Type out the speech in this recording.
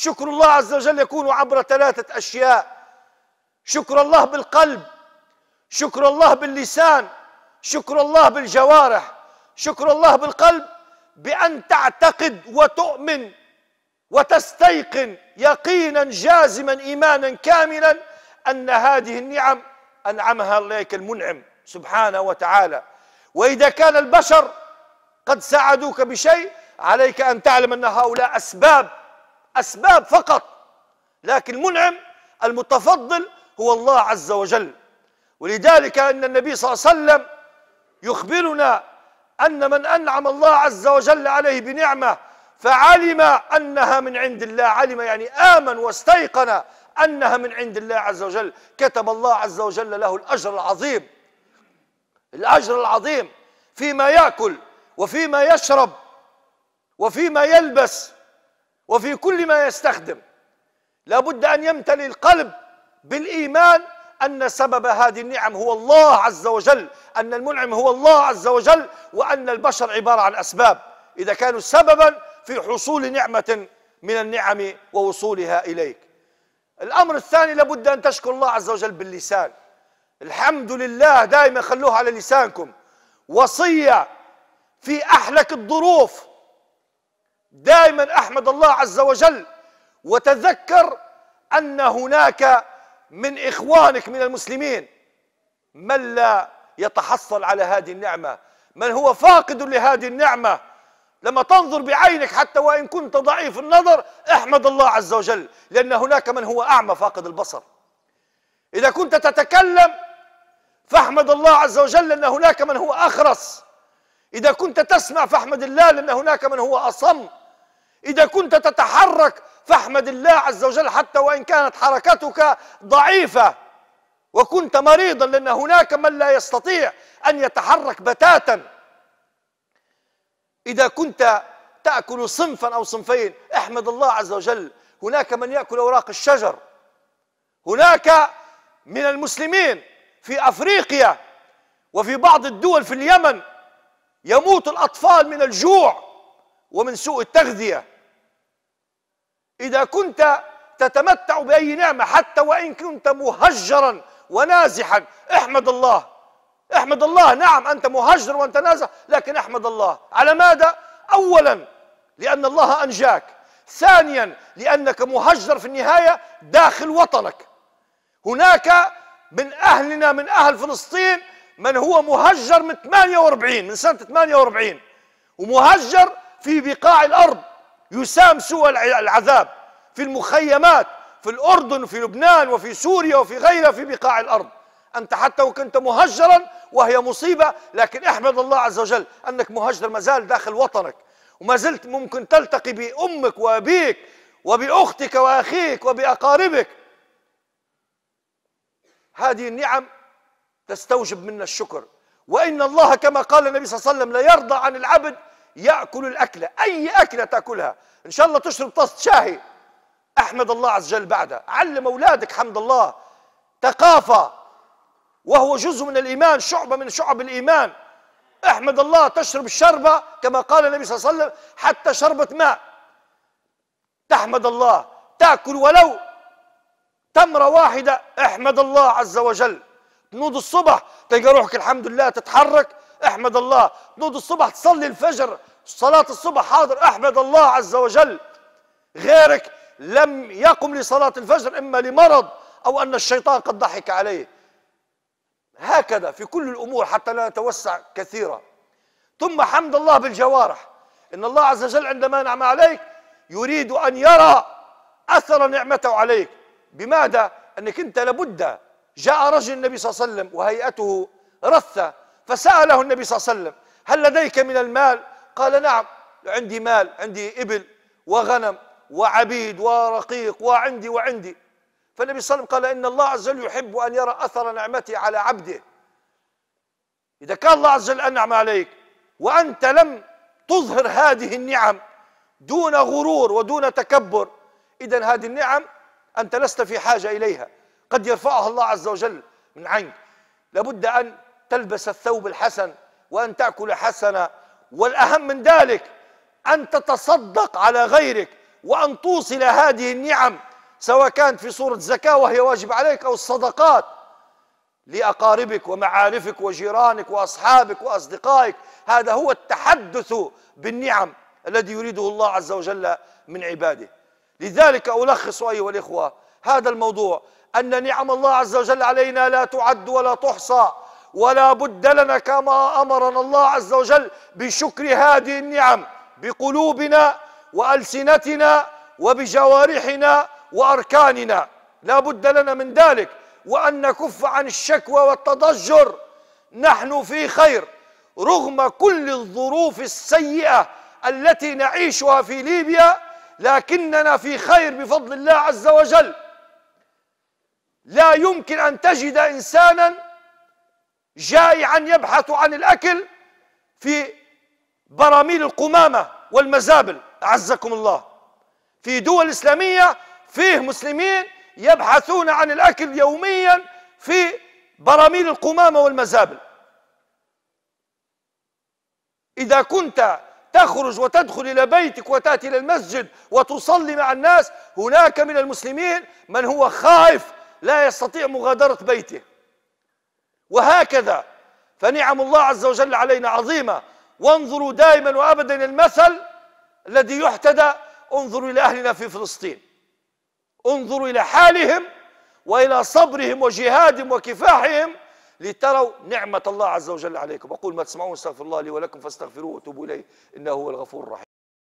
شكر الله عز وجل يكون عبر ثلاثة أشياء شكر الله بالقلب شكر الله باللسان شكر الله بالجوارح شكر الله بالقلب بأن تعتقد وتؤمن وتستيقن يقينا جازما إيمانا كاملا أن هذه النعم أنعمها عليك المنعم سبحانه وتعالى وإذا كان البشر قد ساعدوك بشيء عليك أن تعلم أن هؤلاء أسباب أسباب فقط لكن المنعم المتفضل هو الله عز وجل ولذلك أن النبي صلى الله عليه وسلم يخبرنا أن من أنعم الله عز وجل عليه بنعمة فعلم أنها من عند الله علم يعني آمن واستيقن أنها من عند الله عز وجل كتب الله عز وجل له الأجر العظيم الأجر العظيم فيما يأكل وفيما يشرب وفيما يلبس وفي كل ما يستخدم لابد أن يمتلي القلب بالإيمان أن سبب هذه النعم هو الله عز وجل أن المنعم هو الله عز وجل وأن البشر عبارة عن أسباب إذا كانوا سببا في حصول نعمة من النعم ووصولها إليك الأمر الثاني لابد أن تشكر الله عز وجل باللسان الحمد لله دائما خلوها على لسانكم وصية في أحلك الظروف دائما احمد الله عز وجل وتذكر ان هناك من اخوانك من المسلمين من لا يتحصل على هذه النعمه من هو فاقد لهذه النعمه لما تنظر بعينك حتى وان كنت ضعيف النظر احمد الله عز وجل لان هناك من هو اعمى فاقد البصر اذا كنت تتكلم فاحمد الله عز وجل لان هناك من هو اخرس اذا كنت تسمع فاحمد الله لان هناك من هو اصم إذا كنت تتحرك فاحمد الله عز وجل حتى وإن كانت حركتك ضعيفة وكنت مريضا لأن هناك من لا يستطيع أن يتحرك بتاتا إذا كنت تأكل صنفا أو صنفين احمد الله عز وجل هناك من يأكل أوراق الشجر هناك من المسلمين في أفريقيا وفي بعض الدول في اليمن يموت الأطفال من الجوع ومن سوء التغذية إذا كنت تتمتع بأي نعمة حتى وإن كنت مهجرا ونازحا احمد الله احمد الله نعم أنت مهجر وأنت نازح لكن احمد الله على ماذا؟ أولا لأن الله أنجاك ثانيا لأنك مهجر في النهاية داخل وطنك هناك من أهلنا من أهل فلسطين من هو مهجر من 48 من سنة 48 ومهجر في بقاع الأرض يسام سوء العذاب في المخيمات في الأردن وفي لبنان وفي سوريا وفي غيرها في بقاع الأرض أنت حتى وكنت مهجرا وهي مصيبة لكن احمد الله عز وجل أنك مهجر مازال داخل وطنك وما زلت ممكن تلتقي بأمك وأبيك وبأختك وأخيك وبأقاربك هذه النعم تستوجب منا الشكر وإن الله كما قال النبي صلى الله عليه وسلم لا يرضى عن العبد يأكل الأكلة أي أكلة تأكلها إن شاء الله تشرب طاسة شاهي أحمد الله عز وجل بعدها علم أولادك حمد الله ثقافة وهو جزء من الإيمان شعبة من شعب الإيمان أحمد الله تشرب الشربة كما قال النبي صلى الله عليه وسلم حتى شربة ماء تحمد الله تأكل ولو تمرة واحدة احمد الله عز وجل تنوض الصبح تلقى روحك الحمد لله تتحرك احمد الله نوض الصبح تصلي الفجر صلاة الصبح حاضر احمد الله عز وجل غيرك لم يقم لصلاة الفجر إما لمرض أو أن الشيطان قد ضحك عليه هكذا في كل الأمور حتى لا نتوسع كثيرا ثم حمد الله بالجوارح إن الله عز وجل عندما نعم عليك يريد أن يرى أثر نعمته عليك بماذا؟ أنك أنت لابد جاء رجل النبي صلى الله عليه وسلم وهيئته رثة فسأله النبي صلى الله عليه وسلم هل لديك من المال قال نعم عندي مال عندي إبل وغنم وعبيد ورقيق وعندي وعندي فالنبي صلى الله عليه وسلم قال إن الله عز وجل يحب أن يرى أثر نعمته على عبده إذا كان الله عز وجل أنعم عليك وأنت لم تظهر هذه النعم دون غرور ودون تكبر إذا هذه النعم أنت لست في حاجة إليها قد يرفعها الله عز وجل من عنك لابد أن تلبس الثوب الحسن وأن تأكل حسنا والأهم من ذلك أن تتصدق على غيرك وأن توصل هذه النعم سواء كانت في صورة زكاة وهي واجب عليك أو الصدقات لأقاربك ومعارفك وجيرانك وأصحابك وأصدقائك هذا هو التحدث بالنعم الذي يريده الله عز وجل من عباده لذلك ألخص أيها الإخوة هذا الموضوع أن نعم الله عز وجل علينا لا تعد ولا تحصى ولا بد لنا كما امرنا الله عز وجل بشكر هذه النعم بقلوبنا والسنتنا وبجوارحنا واركاننا لا بد لنا من ذلك وان نكف عن الشكوى والتضجر نحن في خير رغم كل الظروف السيئه التي نعيشها في ليبيا لكننا في خير بفضل الله عز وجل لا يمكن ان تجد انسانا جائعا يبحث عن الأكل في براميل القمامة والمزابل أعزكم الله في دول إسلامية فيه مسلمين يبحثون عن الأكل يوميا في براميل القمامة والمزابل إذا كنت تخرج وتدخل إلى بيتك وتأتي إلى المسجد وتصلي مع الناس هناك من المسلمين من هو خائف لا يستطيع مغادرة بيته وهكذا فنعم الله عز وجل علينا عظيمة وانظروا دائما وأبدا المثل الذي يحتدى انظروا إلى أهلنا في فلسطين انظروا إلى حالهم وإلى صبرهم وجهادهم وكفاحهم لتروا نعمة الله عز وجل عليكم أقول ما تسمعون استغفر الله لي ولكم فاستغفروه وتوبوا إليه إنه هو الغفور الرحيم